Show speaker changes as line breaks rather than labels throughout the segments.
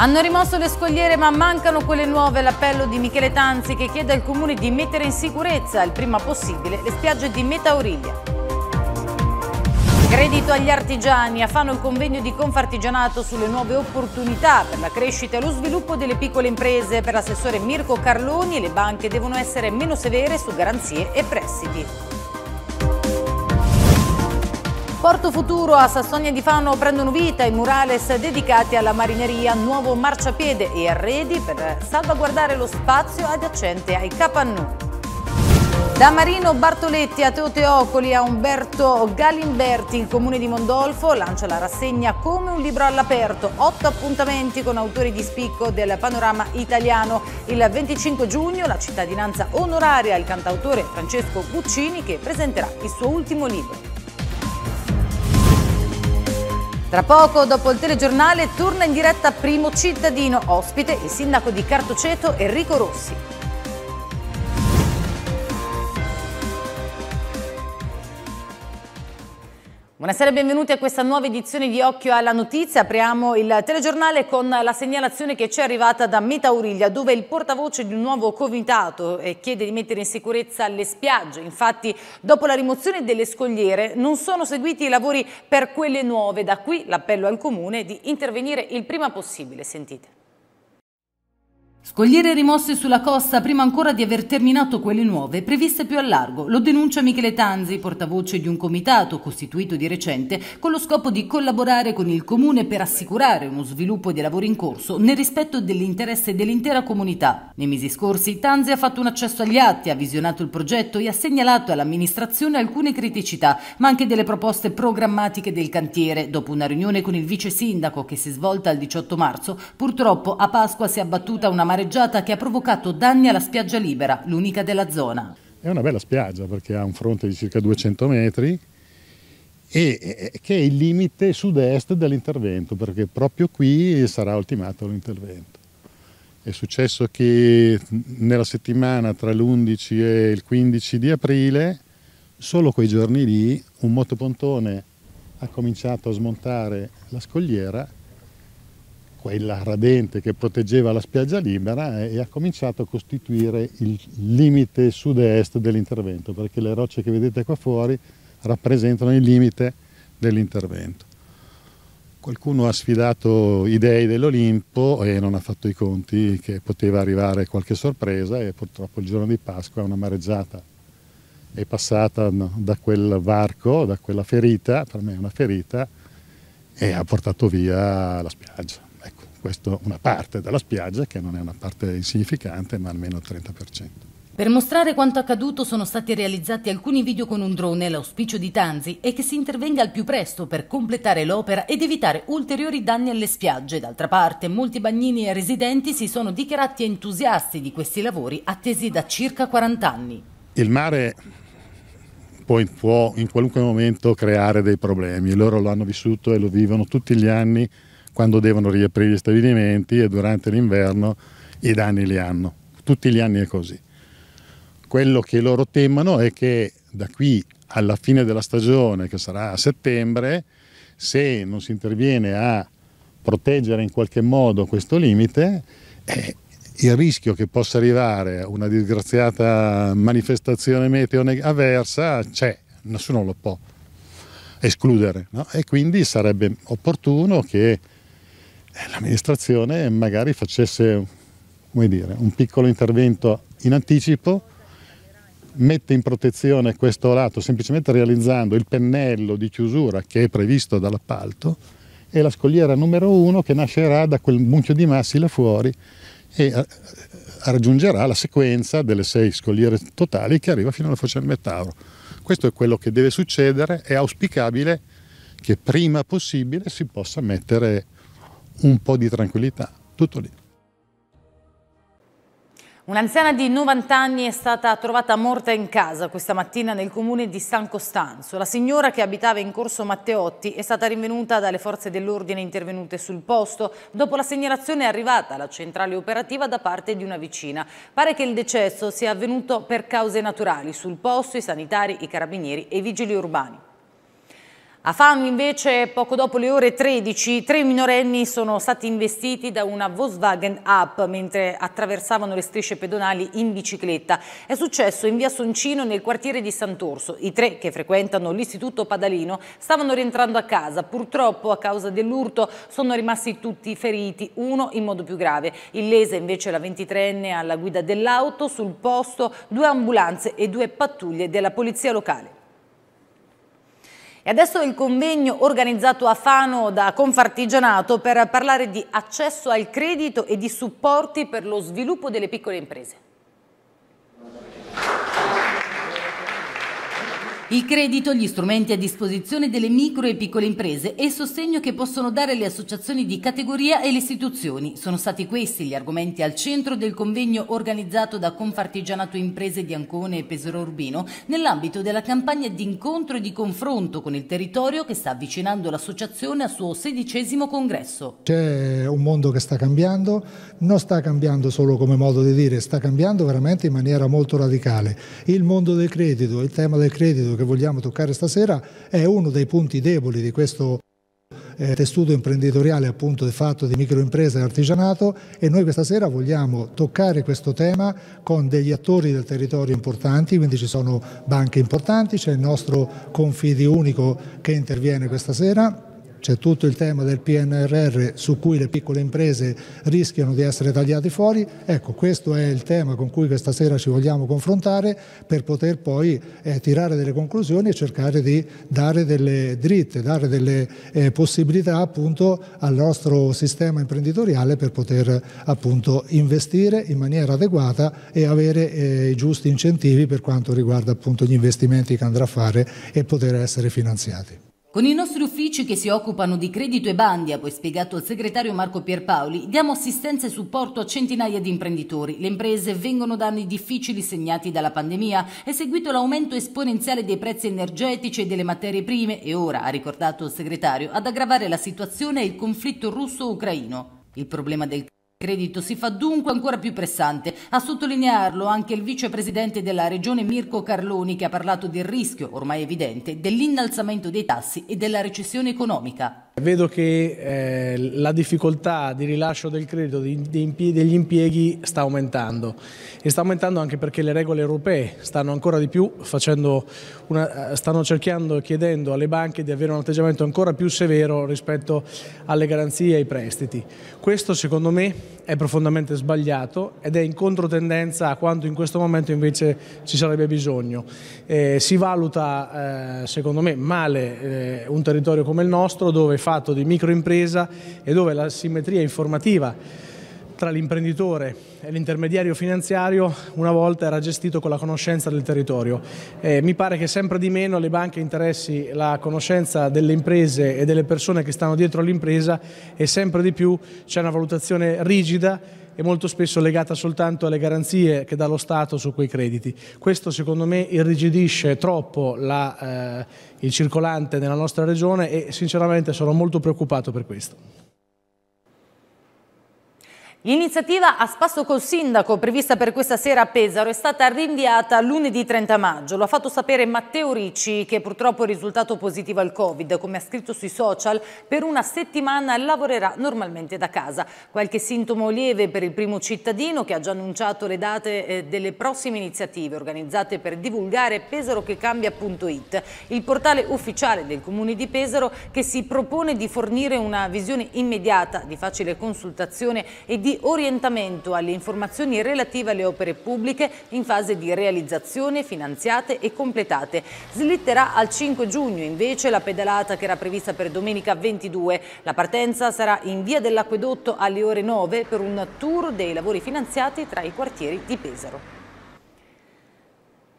Hanno rimosso le scogliere ma mancano quelle nuove. L'appello di Michele Tanzi che chiede al comune di mettere in sicurezza il prima possibile le spiagge di Metauriglia. Credito agli artigiani, a Fano il convegno di Confartigianato sulle nuove opportunità per la crescita e lo sviluppo delle piccole imprese. Per l'assessore Mirko Carloni le banche devono essere meno severe su garanzie e prestiti. Porto Futuro a Sassonia di Fano prendono vita i murales dedicati alla marineria, nuovo marciapiede e arredi per salvaguardare lo spazio adiacente ai Capannù. Da Marino Bartoletti a Teo Teocoli a Umberto Galimberti, il comune di Mondolfo lancia la rassegna come un libro all'aperto, otto appuntamenti con autori di spicco del panorama italiano. Il 25 giugno la cittadinanza onoraria al cantautore Francesco Guccini che presenterà il suo ultimo libro. Tra poco, dopo il telegiornale, torna in diretta Primo Cittadino, ospite il sindaco di Cartoceto Enrico Rossi. Buonasera e benvenuti a questa nuova edizione di Occhio alla Notizia. Apriamo il telegiornale con la segnalazione che ci è arrivata da Metauriglia, dove il portavoce di un nuovo comitato eh, chiede di mettere in sicurezza le spiagge. Infatti, dopo la rimozione delle scogliere, non sono seguiti i lavori per quelle nuove. Da qui l'appello al Comune di intervenire il prima possibile. Sentite. Scogliere rimosse sulla costa prima ancora di aver terminato quelle nuove previste più a largo, lo denuncia Michele Tanzi, portavoce di un comitato costituito di recente con lo scopo di collaborare con il comune per assicurare uno sviluppo dei lavori in corso nel rispetto dell'interesse dell'intera comunità. Nei mesi scorsi Tanzi ha fatto un accesso agli atti, ha visionato il progetto e ha segnalato all'amministrazione alcune criticità, ma anche delle proposte programmatiche del cantiere. Dopo una riunione con il vice sindaco che si è svolta il 18 marzo, purtroppo a Pasqua si è abbattuta una mareggiata che ha provocato danni alla spiaggia libera, l'unica della zona.
È una bella spiaggia perché ha un fronte di circa 200 metri e che è il limite sud-est dell'intervento perché proprio qui sarà ultimato l'intervento. È successo che nella settimana tra l'11 e il 15 di aprile, solo quei giorni lì, un motopontone ha cominciato a smontare la scogliera quella radente che proteggeva la spiaggia libera eh, e ha cominciato a costituire il limite sud-est dell'intervento, perché le rocce che vedete qua fuori rappresentano il limite dell'intervento. Qualcuno ha sfidato i dei dell'Olimpo e non ha fatto i conti che poteva arrivare qualche sorpresa e purtroppo il giorno di Pasqua una mareggiata è passata da quel varco, da quella ferita, per me è una ferita, e ha portato via la spiaggia questo una parte della spiaggia che non è una parte insignificante ma almeno il 30%.
Per mostrare quanto accaduto sono stati realizzati alcuni video con un drone, l'auspicio di Tanzi è che si intervenga al più presto per completare l'opera ed evitare ulteriori danni alle spiagge. D'altra parte, molti bagnini e residenti si sono dichiarati entusiasti di questi lavori attesi da circa 40 anni.
Il mare poi può in qualunque momento creare dei problemi, loro lo hanno vissuto e lo vivono tutti gli anni quando devono riaprire gli stabilimenti e durante l'inverno i danni li hanno. Tutti gli anni è così. Quello che loro temono è che da qui alla fine della stagione, che sarà a settembre, se non si interviene a proteggere in qualche modo questo limite, eh, il rischio che possa arrivare una disgraziata manifestazione meteo avversa c'è, nessuno lo può escludere no? e quindi sarebbe opportuno che eh, l'amministrazione magari facesse dire, un piccolo intervento in anticipo, mette in protezione questo lato semplicemente realizzando il pennello di chiusura che è previsto dall'appalto e la scogliera numero uno che nascerà da quel mucchio di massi là fuori e eh, raggiungerà la sequenza delle sei scogliere totali che arriva fino alla foce del Metauro. Questo è quello che deve succedere, è auspicabile che prima possibile si possa mettere un po' di tranquillità, tutto lì.
Un'anziana di 90 anni è stata trovata morta in casa questa mattina nel comune di San Costanzo. La signora che abitava in corso Matteotti è stata rinvenuta dalle forze dell'ordine intervenute sul posto. Dopo la segnalazione è arrivata alla centrale operativa da parte di una vicina. Pare che il decesso sia avvenuto per cause naturali. Sul posto i sanitari, i carabinieri e i vigili urbani. A Fano invece poco dopo le ore 13 tre minorenni sono stati investiti da una Volkswagen Up mentre attraversavano le strisce pedonali in bicicletta. È successo in via Soncino nel quartiere di Sant'Orso. I tre che frequentano l'istituto Padalino stavano rientrando a casa. Purtroppo a causa dell'urto sono rimasti tutti feriti, uno in modo più grave. Illesa invece la 23enne alla guida dell'auto, sul posto due ambulanze e due pattuglie della polizia locale. E adesso il convegno organizzato a Fano da Confartigianato per parlare di accesso al credito e di supporti per lo sviluppo delle piccole imprese. Il credito, gli strumenti a disposizione delle micro e piccole imprese e il sostegno che possono dare le associazioni di categoria e le istituzioni. Sono stati questi gli argomenti al centro del convegno organizzato da Confartigianato Imprese di Ancone e Pesaro Urbino nell'ambito della campagna di incontro e di confronto con il territorio che sta avvicinando l'associazione al suo sedicesimo congresso.
C'è un mondo che sta cambiando, non sta cambiando solo come modo di dire, sta cambiando veramente in maniera molto radicale. Il mondo del credito, il tema del credito che vogliamo toccare stasera è uno dei punti deboli di questo eh, testuto imprenditoriale appunto di fatto di microimpresa e artigianato e noi questa sera vogliamo toccare questo tema con degli attori del territorio importanti, quindi ci sono banche importanti, c'è il nostro Confidi Unico che interviene questa sera c'è tutto il tema del PNRR su cui le piccole imprese rischiano di essere tagliate fuori, ecco questo è il tema con cui questa sera ci vogliamo confrontare per poter poi eh, tirare delle conclusioni e cercare di dare delle dritte, dare delle eh, possibilità appunto al nostro sistema imprenditoriale per poter appunto investire in maniera adeguata e avere eh, i giusti incentivi per quanto riguarda appunto gli investimenti che andrà a fare e poter essere finanziati.
Con i nostri uffici che si occupano di credito e bandi, ha poi spiegato il segretario Marco Pierpaoli, diamo assistenza e supporto a centinaia di imprenditori. Le imprese vengono da anni difficili segnati dalla pandemia, è seguito l'aumento esponenziale dei prezzi energetici e delle materie prime e ora, ha ricordato il segretario, ad aggravare la situazione è il conflitto russo-ucraino. Il problema del Credito si fa dunque ancora più pressante. A sottolinearlo anche il vicepresidente della regione Mirko Carloni che ha parlato del rischio, ormai evidente, dell'innalzamento dei tassi e della recessione economica.
Vedo che eh, la difficoltà di rilascio del credito degli impieghi sta aumentando e sta aumentando anche perché le regole europee stanno ancora di più una, eh, stanno cercando e chiedendo alle banche di avere un atteggiamento ancora più severo rispetto alle garanzie e ai prestiti. Questo secondo me è profondamente sbagliato ed è in controtendenza a quanto in questo momento invece ci sarebbe bisogno. Eh, si valuta eh, secondo me male eh, un territorio come il nostro dove fatto di microimpresa e dove la simmetria informativa tra l'imprenditore e l'intermediario finanziario una volta era gestito con la conoscenza del territorio. Eh, mi pare che sempre di meno alle banche interessi la conoscenza delle imprese e delle persone che stanno dietro all'impresa e sempre di più c'è una valutazione rigida è molto spesso legata soltanto alle garanzie che dà lo Stato su quei crediti. Questo secondo me irrigidisce troppo la, eh, il circolante nella nostra regione e sinceramente sono molto preoccupato per questo.
L'iniziativa a spasso col sindaco prevista per questa sera a Pesaro è stata rinviata lunedì 30 maggio. Lo ha fatto sapere Matteo Ricci che purtroppo è risultato positivo al Covid. Come ha scritto sui social, per una settimana lavorerà normalmente da casa. Qualche sintomo lieve per il primo cittadino che ha già annunciato le date eh, delle prossime iniziative organizzate per divulgare Pesaro che cambia.it, il portale ufficiale del comune di Pesaro che si propone di fornire una visione immediata, di facile consultazione e di di orientamento alle informazioni relative alle opere pubbliche in fase di realizzazione, finanziate e completate. Slitterà al 5 giugno invece la pedalata che era prevista per domenica 22. La partenza sarà in via dell'acquedotto alle ore 9 per un tour dei lavori finanziati tra i quartieri di Pesaro.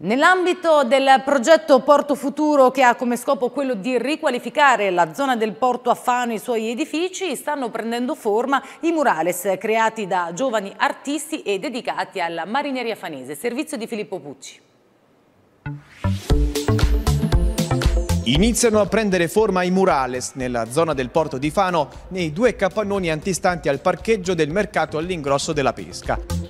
Nell'ambito del progetto Porto Futuro, che ha come scopo quello di riqualificare la zona del porto a Fano e i suoi edifici, stanno prendendo forma i murales creati da giovani artisti e dedicati alla marineria fanese. Servizio di Filippo Pucci.
Iniziano a prendere forma i murales nella zona del porto di Fano, nei due capannoni antistanti al parcheggio del mercato all'ingrosso della pesca.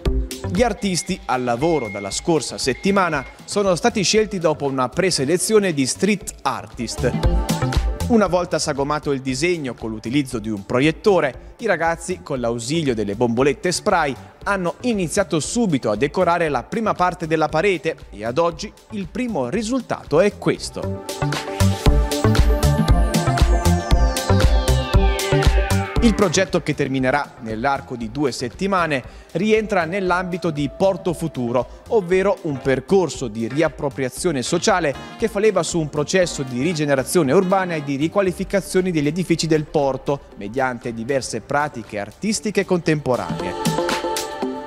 Gli artisti al lavoro dalla scorsa settimana sono stati scelti dopo una preselezione di street artist. Una volta sagomato il disegno con l'utilizzo di un proiettore, i ragazzi, con l'ausilio delle bombolette spray, hanno iniziato subito a decorare la prima parte della parete e ad oggi il primo risultato è questo. Il progetto che terminerà nell'arco di due settimane rientra nell'ambito di Porto Futuro, ovvero un percorso di riappropriazione sociale che fa leva su un processo di rigenerazione urbana e di riqualificazione degli edifici del porto mediante diverse pratiche artistiche contemporanee.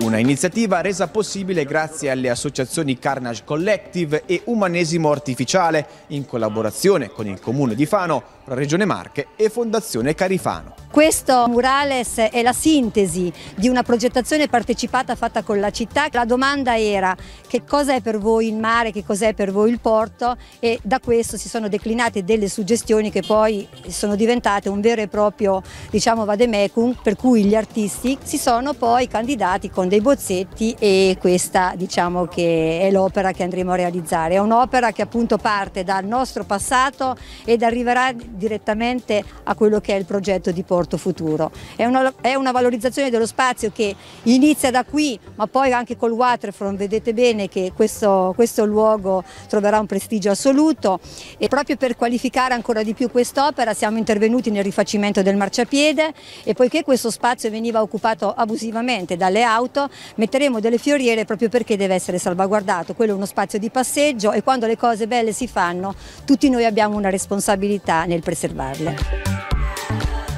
Una iniziativa resa possibile grazie alle associazioni Carnage Collective e Umanesimo Artificiale, in collaborazione con il Comune di Fano, Regione Marche e Fondazione Carifano.
Questo murales è la sintesi di una progettazione partecipata fatta con la città. La domanda era che cosa è per voi il mare, che cos'è per voi il porto e da questo si sono declinate delle suggestioni che poi sono diventate un vero e proprio diciamo vademecum per cui gli artisti si sono poi candidati con dei bozzetti e questa diciamo che è l'opera che andremo a realizzare. È un'opera che appunto parte dal nostro passato ed arriverà direttamente a quello che è il progetto di Porto Futuro. È una, è una valorizzazione dello spazio che inizia da qui, ma poi anche col Waterfront vedete bene che questo, questo luogo troverà un prestigio assoluto e proprio per qualificare ancora di più quest'opera siamo intervenuti nel rifacimento del marciapiede e poiché questo spazio veniva occupato abusivamente dalle auto metteremo delle fioriere proprio perché deve essere salvaguardato, quello è uno spazio di passeggio e quando le cose belle si fanno tutti noi abbiamo una responsabilità nel prestigio preservarle.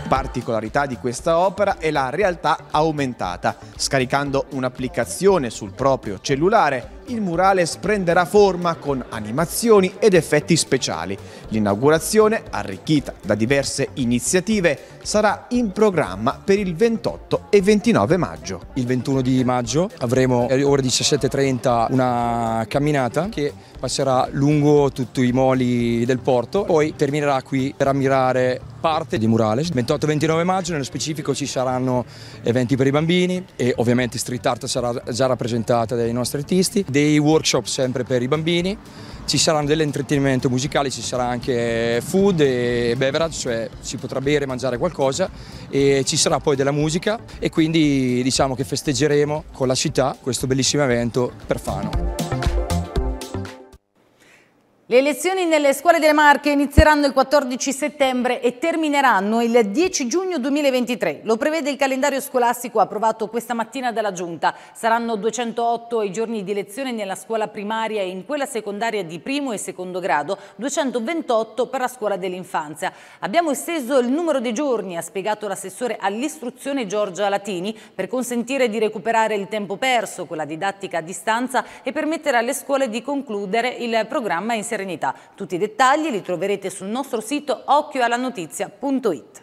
Particolarità di questa opera è la realtà aumentata. Scaricando un'applicazione sul proprio cellulare il murale sprenderà forma con animazioni ed effetti speciali. L'inaugurazione, arricchita da diverse iniziative, sarà in
programma per il 28 e 29 maggio. Il 21 di maggio avremo alle eh, ore 17.30 una camminata che passerà lungo tutti i moli del porto, poi terminerà qui per ammirare parte di murales. 28-29 e maggio nello specifico ci saranno eventi per i bambini e ovviamente street art sarà già rappresentata dai nostri artisti dei workshop sempre per i bambini, ci saranno dell'intrattenimento musicale, ci sarà anche food e beverage, cioè si potrà bere e mangiare qualcosa e ci sarà poi della musica e quindi diciamo che festeggeremo con la città questo bellissimo evento per Fano.
Le elezioni nelle scuole delle Marche inizieranno il 14 settembre e termineranno il 10 giugno 2023. Lo prevede il calendario scolastico approvato questa mattina dalla Giunta. Saranno 208 i giorni di lezione nella scuola primaria e in quella secondaria di primo e secondo grado, 228 per la scuola dell'infanzia. Abbiamo esteso il numero dei giorni, ha spiegato l'assessore all'istruzione Giorgia Latini, per consentire di recuperare il tempo perso con la didattica a distanza e permettere alle scuole di concludere il programma in settembre serenità. Tutti i dettagli li troverete sul nostro sito occhioalanotizia.it.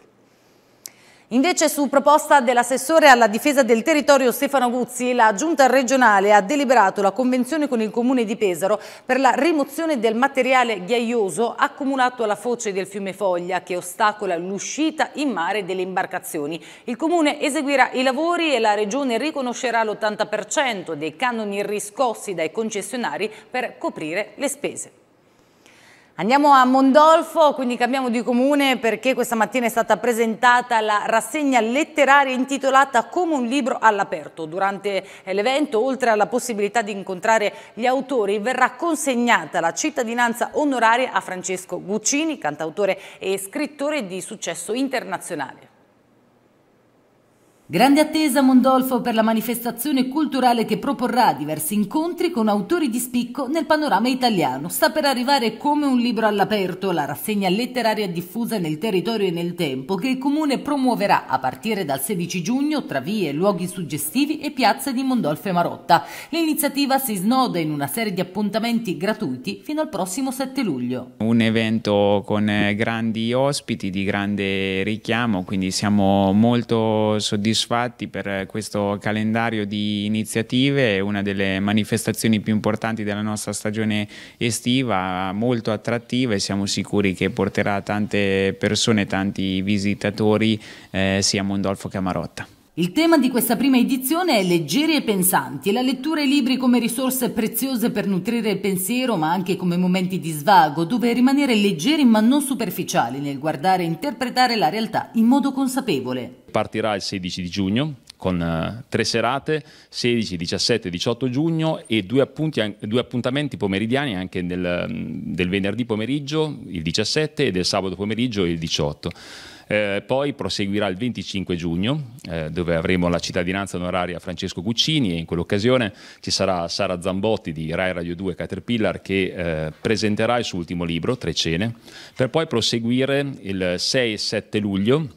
Invece su proposta dell'assessore alla difesa del territorio Stefano Guzzi, la giunta regionale ha deliberato la convenzione con il comune di Pesaro per la rimozione del materiale ghiaioso accumulato alla foce del fiume Foglia che ostacola l'uscita in mare delle imbarcazioni. Il comune eseguirà i lavori e la regione riconoscerà l'80% dei canoni riscossi dai concessionari per coprire le spese. Andiamo a Mondolfo, quindi cambiamo di comune perché questa mattina è stata presentata la rassegna letteraria intitolata Come un libro all'aperto. Durante l'evento, oltre alla possibilità di incontrare gli autori, verrà consegnata la cittadinanza onoraria a Francesco Guccini, cantautore e scrittore di successo internazionale. Grande attesa Mondolfo per la manifestazione culturale che proporrà diversi incontri con autori di spicco nel panorama italiano. Sta per arrivare come un libro all'aperto la rassegna letteraria diffusa nel territorio e nel tempo che il comune promuoverà a partire dal 16 giugno tra vie, luoghi suggestivi e piazze di Mondolfo e Marotta. L'iniziativa si snoda in una serie di appuntamenti gratuiti fino al prossimo 7 luglio. Un
evento con eh, grandi ospiti di grande richiamo, quindi siamo molto soddisfatti soddisfatti per eh, questo calendario di iniziative, una delle manifestazioni più importanti della nostra stagione estiva, molto attrattiva e siamo sicuri che porterà tante persone, tanti visitatori eh, sia Mondolfo che a Marotta.
Il tema di questa prima edizione è leggeri e pensanti e la lettura e i libri come risorse preziose per nutrire il pensiero ma anche come momenti di svago dove rimanere leggeri ma non superficiali nel guardare e interpretare la realtà in modo consapevole.
Partirà il 16 di giugno con eh, tre serate, 16, 17 e 18 giugno e due, appunti, due appuntamenti pomeridiani anche del, mm, del venerdì pomeriggio, il 17 e del sabato pomeriggio il 18. Eh, poi proseguirà il 25 giugno, eh, dove avremo la cittadinanza onoraria Francesco Guccini e in quell'occasione ci sarà Sara Zambotti di Rai Radio 2 Caterpillar che eh, presenterà il suo ultimo libro, Tre Cene, per poi proseguire il 6 e 7 luglio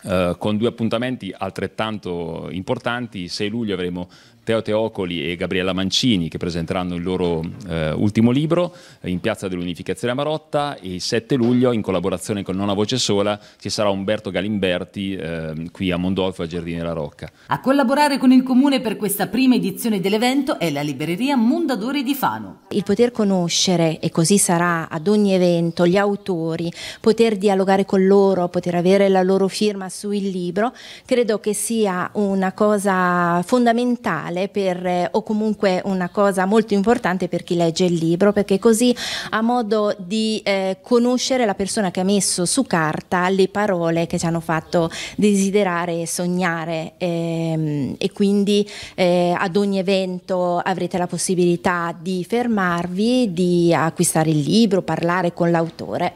Uh, con due appuntamenti altrettanto importanti. 6 luglio avremo Teo Teocoli e Gabriella Mancini che presenteranno il loro eh, ultimo libro eh, in Piazza dell'Unificazione a Marotta e il 7 luglio in collaborazione con Non a Voce Sola ci sarà Umberto Galimberti eh, qui a Mondolfo a Giardini
della Rocca.
A collaborare con il Comune per questa prima edizione dell'evento è la libreria Mondadori di Fano.
Il poter conoscere, e così sarà ad ogni evento, gli autori, poter dialogare con loro, poter avere la loro firma sul libro, credo che sia una cosa fondamentale finale per, eh, o comunque una cosa molto importante per chi legge il libro, perché così ha modo di eh, conoscere la persona che ha messo su carta le parole che ci hanno fatto desiderare e sognare ehm, e quindi eh, ad ogni evento avrete la possibilità di fermarvi, di acquistare il libro, parlare con l'autore.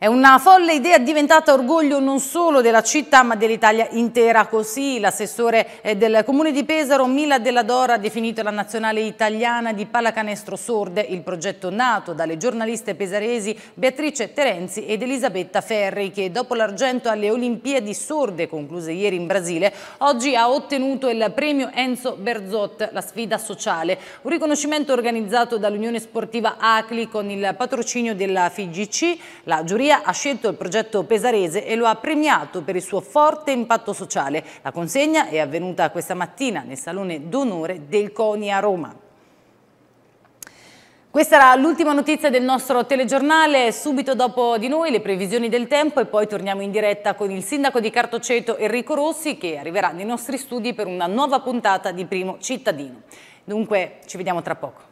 È una folle idea diventata orgoglio non solo della città ma dell'Italia intera, così l'assessore eh, del comune di Pesaro Mila Della Dora ha definito la nazionale italiana di pallacanestro sorde, il progetto nato dalle giornaliste pesaresi Beatrice Terenzi ed Elisabetta Ferri che dopo l'argento alle Olimpiadi sorde concluse ieri in Brasile oggi ha ottenuto il premio Enzo Berzot, la sfida sociale, un riconoscimento organizzato dall'Unione Sportiva Acli con il patrocinio della FIGC, la giuria Romaria ha scelto il progetto pesarese e lo ha premiato per il suo forte impatto sociale. La consegna è avvenuta questa mattina nel Salone d'Onore del CONI a Roma. Questa era l'ultima notizia del nostro telegiornale, subito dopo di noi le previsioni del tempo e poi torniamo in diretta con il sindaco di Cartoceto Enrico Rossi che arriverà nei nostri studi per una nuova puntata di Primo Cittadino. Dunque ci vediamo tra poco.